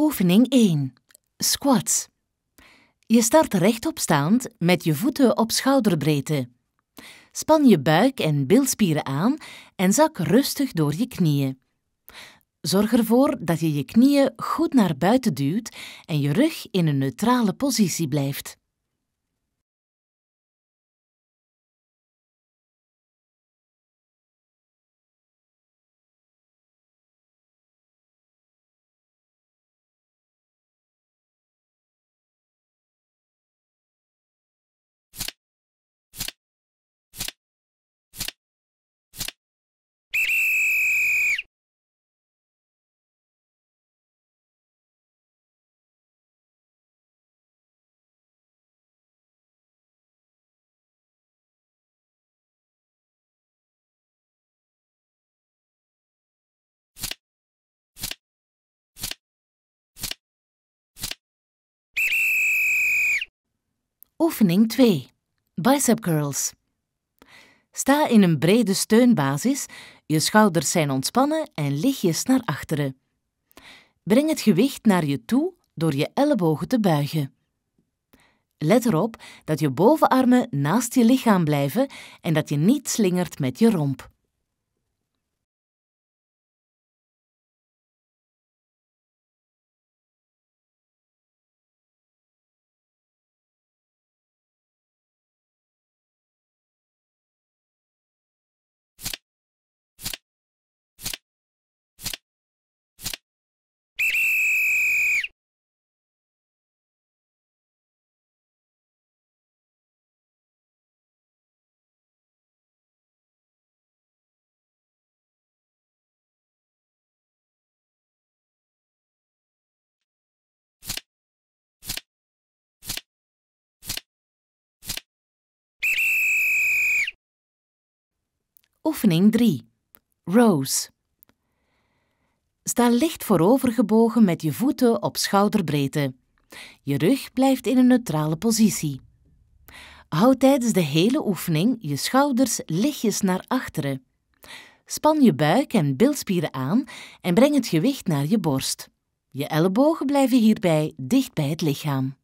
Oefening 1. Squats. Je start rechtop staand met je voeten op schouderbreedte. Span je buik en bilspieren aan en zak rustig door je knieën. Zorg ervoor dat je je knieën goed naar buiten duwt en je rug in een neutrale positie blijft. Oefening 2. Bicep curls. Sta in een brede steunbasis, je schouders zijn ontspannen en lichtjes naar achteren. Breng het gewicht naar je toe door je ellebogen te buigen. Let erop dat je bovenarmen naast je lichaam blijven en dat je niet slingert met je romp. Oefening 3. Rows. Sta licht voorovergebogen met je voeten op schouderbreedte. Je rug blijft in een neutrale positie. Houd tijdens de hele oefening je schouders lichtjes naar achteren. Span je buik en bilspieren aan en breng het gewicht naar je borst. Je ellebogen blijven hierbij dicht bij het lichaam.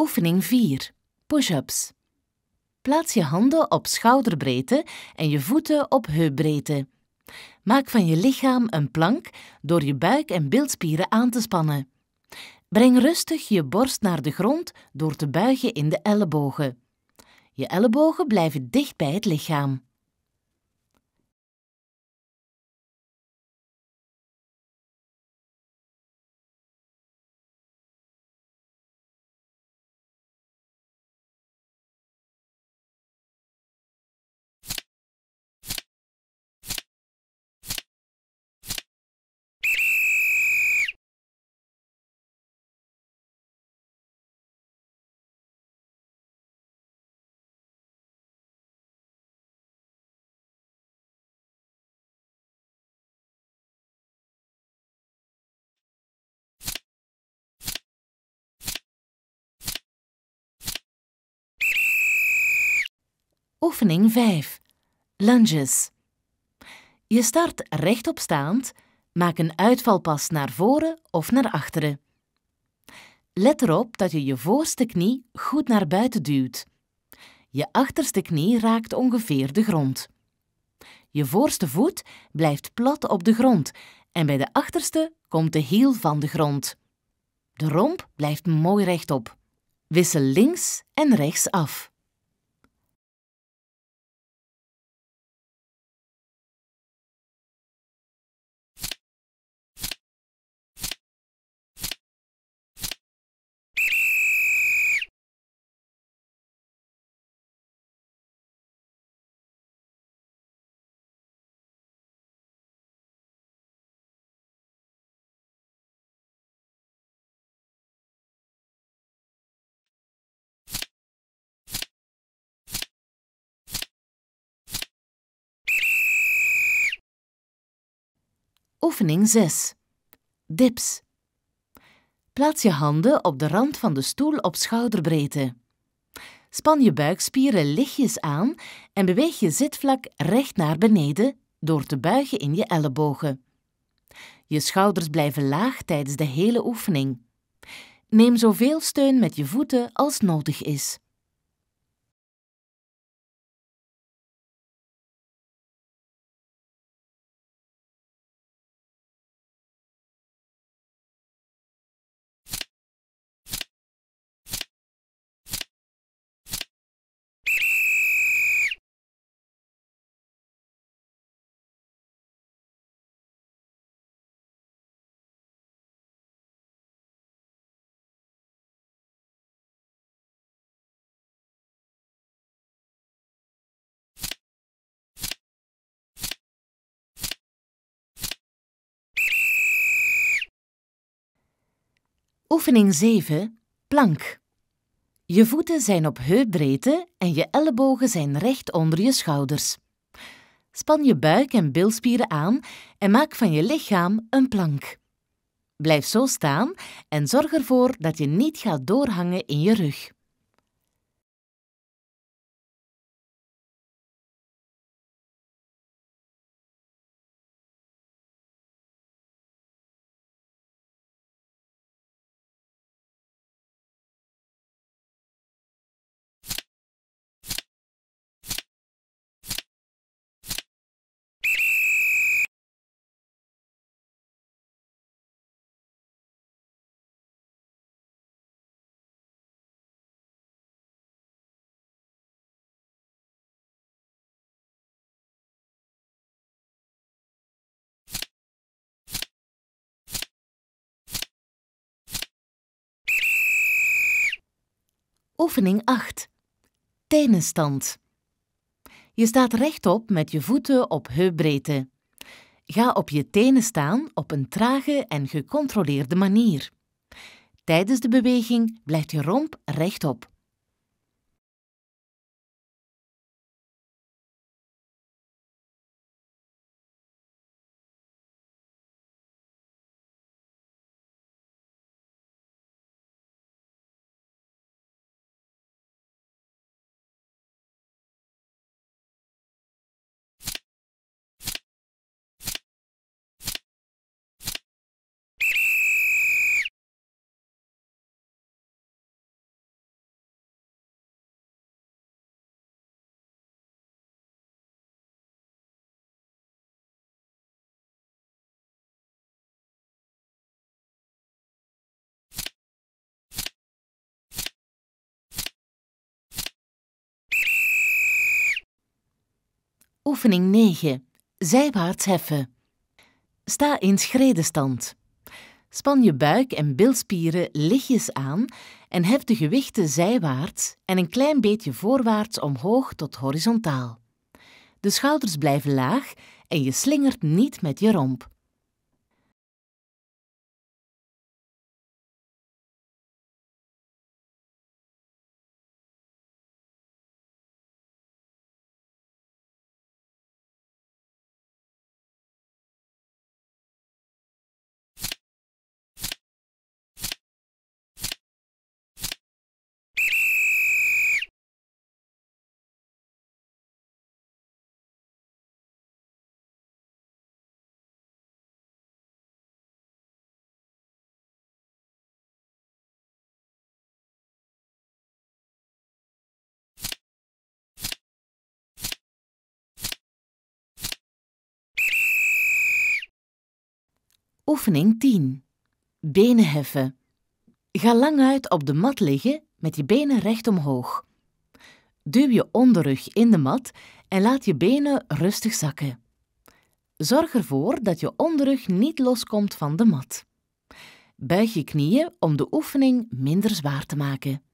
Oefening 4. Push-ups. Plaats je handen op schouderbreedte en je voeten op heupbreedte. Maak van je lichaam een plank door je buik en bilspieren aan te spannen. Breng rustig je borst naar de grond door te buigen in de ellebogen. Je ellebogen blijven dicht bij het lichaam. Oefening 5. Lunges. Je start rechtop staand, maak een uitvalpas naar voren of naar achteren. Let erop dat je je voorste knie goed naar buiten duwt. Je achterste knie raakt ongeveer de grond. Je voorste voet blijft plat op de grond en bij de achterste komt de hiel van de grond. De romp blijft mooi rechtop. Wissel links en rechts af. Oefening 6. Dips. Plaats je handen op de rand van de stoel op schouderbreedte. Span je buikspieren lichtjes aan en beweeg je zitvlak recht naar beneden door te buigen in je ellebogen. Je schouders blijven laag tijdens de hele oefening. Neem zoveel steun met je voeten als nodig is. Oefening 7. Plank. Je voeten zijn op heupbreedte en je ellebogen zijn recht onder je schouders. Span je buik en bilspieren aan en maak van je lichaam een plank. Blijf zo staan en zorg ervoor dat je niet gaat doorhangen in je rug. Oefening 8. Tenenstand. Je staat rechtop met je voeten op heupbreedte. Ga op je tenen staan op een trage en gecontroleerde manier. Tijdens de beweging blijft je romp rechtop. Oefening 9. Zijwaarts heffen. Sta in schredenstand. Span je buik en bilspieren lichtjes aan en hef de gewichten zijwaarts en een klein beetje voorwaarts omhoog tot horizontaal. De schouders blijven laag en je slingert niet met je romp. Oefening 10. Benen heffen. Ga lang uit op de mat liggen met je benen recht omhoog. Duw je onderrug in de mat en laat je benen rustig zakken. Zorg ervoor dat je onderrug niet loskomt van de mat. Buig je knieën om de oefening minder zwaar te maken.